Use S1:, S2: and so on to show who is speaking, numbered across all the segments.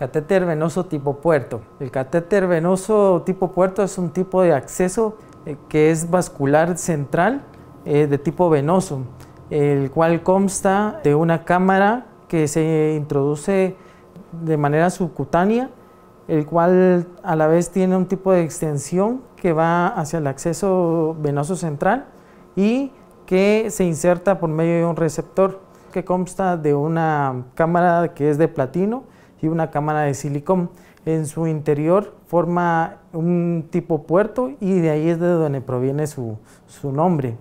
S1: catéter venoso tipo puerto. El catéter venoso tipo puerto es un tipo de acceso eh, que es vascular central eh, de tipo venoso, el cual consta de una cámara que se introduce de manera subcutánea, el cual a la vez tiene un tipo de extensión que va hacia el acceso venoso central y que se inserta por medio de un receptor que consta de una cámara que es de platino y una cámara de silicón. En su interior forma un tipo puerto y de ahí es de donde proviene su, nombre.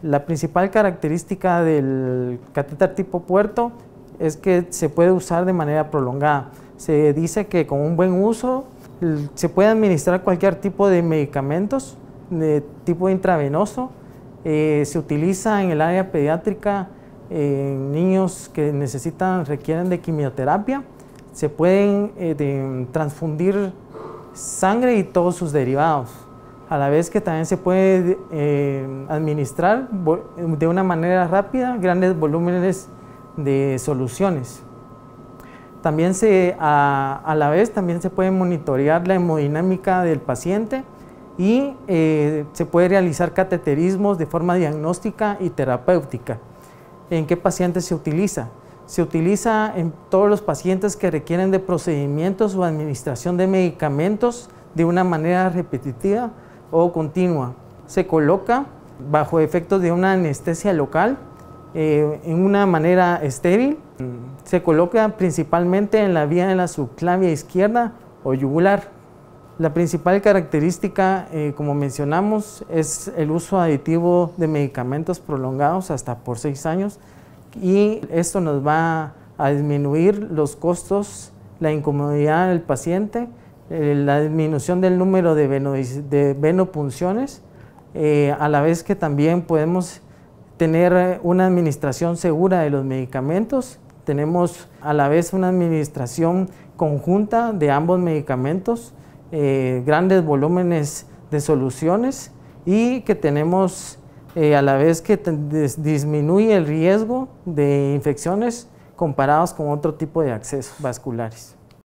S1: La principal característica del catéter tipo puerto es que se puede usar de manera prolongada. Se dice que con un buen uso se puede administrar cualquier tipo de medicamentos de tipo intravenoso. Eh, se utiliza en el área pediátrica en eh, niños que necesitan, requieren de quimioterapia se pueden eh, transfundir sangre y todos sus derivados, a la vez que también se puede eh, administrar de una manera rápida grandes volúmenes de soluciones. También se, a, la vez también se puede monitorear la hemodinámica del paciente y eh, se puede realizar cateterismos de forma diagnóstica y terapéutica. ¿En qué pacientes se utiliza? se utiliza en todos los pacientes que requieren de procedimientos o administración de medicamentos de una manera repetitiva o continua. Se coloca bajo efectos de una anestesia local eh, en una manera estéril. Mm. Se coloca principalmente en la vía de la subclavia izquierda o yugular. La principal característica, eh, como mencionamos, es el uso aditivo de medicamentos prolongados hasta por seis años y esto nos va a disminuir los costos, la incomodidad del paciente, eh, la disminución del número de, de venopunciones, eh, a la vez que también podemos tener una administración segura de los medicamentos, tenemos a la vez una administración conjunta de ambos medicamentos, eh, grandes volúmenes de soluciones y que tenemos eh, a la vez que disminuye el riesgo de infecciones comparados con otro tipo de accesos vasculares.